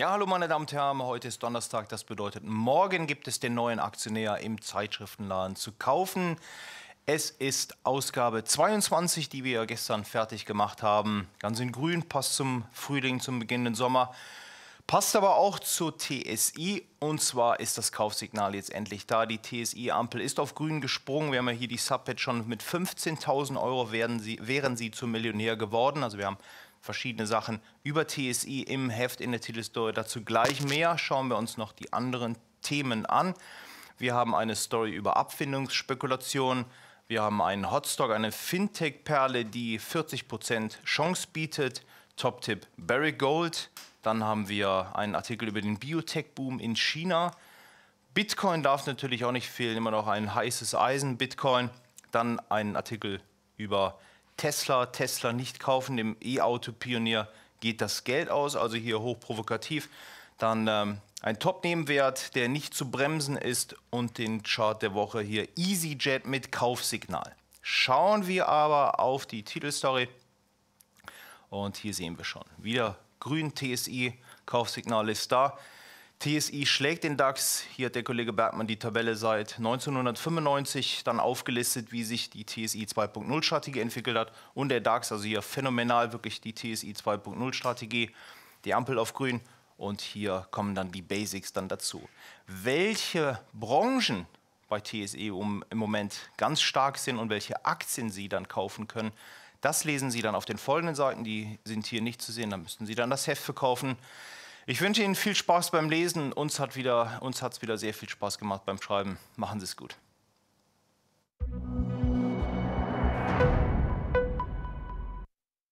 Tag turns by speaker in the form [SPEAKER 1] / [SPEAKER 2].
[SPEAKER 1] Ja, hallo meine Damen und Herren, heute ist Donnerstag, das bedeutet, morgen gibt es den neuen Aktionär im Zeitschriftenladen zu kaufen. Es ist Ausgabe 22, die wir gestern fertig gemacht haben. Ganz in grün, passt zum Frühling, zum beginnenden Sommer. Passt aber auch zur TSI und zwar ist das Kaufsignal jetzt endlich da. Die TSI-Ampel ist auf grün gesprungen. Wir haben ja hier die Subpad schon mit 15.000 Euro werden sie, wären sie zum Millionär geworden. Also wir haben verschiedene Sachen über TSI im Heft in der Titelstory. Dazu gleich mehr. Schauen wir uns noch die anderen Themen an. Wir haben eine Story über Abfindungsspekulationen. Wir haben einen Hotstock, eine Fintech-Perle, die 40% Chance bietet. Top-Tipp Barry Gold. Dann haben wir einen Artikel über den Biotech-Boom in China. Bitcoin darf natürlich auch nicht fehlen, immer noch ein heißes Eisen, Bitcoin. Dann einen Artikel über Tesla, Tesla nicht kaufen, dem E-Auto-Pionier geht das Geld aus, also hier hochprovokativ. Dann ähm, ein Top-Nebenwert, der nicht zu bremsen ist und den Chart der Woche hier EasyJet mit Kaufsignal. Schauen wir aber auf die Titelstory und hier sehen wir schon wieder grün TSI, Kaufsignal ist da. TSI schlägt den DAX. Hier hat der Kollege Bergmann die Tabelle seit 1995 dann aufgelistet, wie sich die TSI 2.0 Strategie entwickelt hat. Und der DAX, also hier phänomenal wirklich die TSI 2.0 Strategie. Die Ampel auf grün und hier kommen dann die Basics dann dazu. Welche Branchen bei TSI e im Moment ganz stark sind und welche Aktien Sie dann kaufen können, das lesen Sie dann auf den folgenden Seiten. Die sind hier nicht zu sehen, da müssten Sie dann das Heft verkaufen. Ich wünsche Ihnen viel Spaß beim Lesen. Uns hat es wieder, wieder sehr viel Spaß gemacht beim Schreiben. Machen Sie es gut.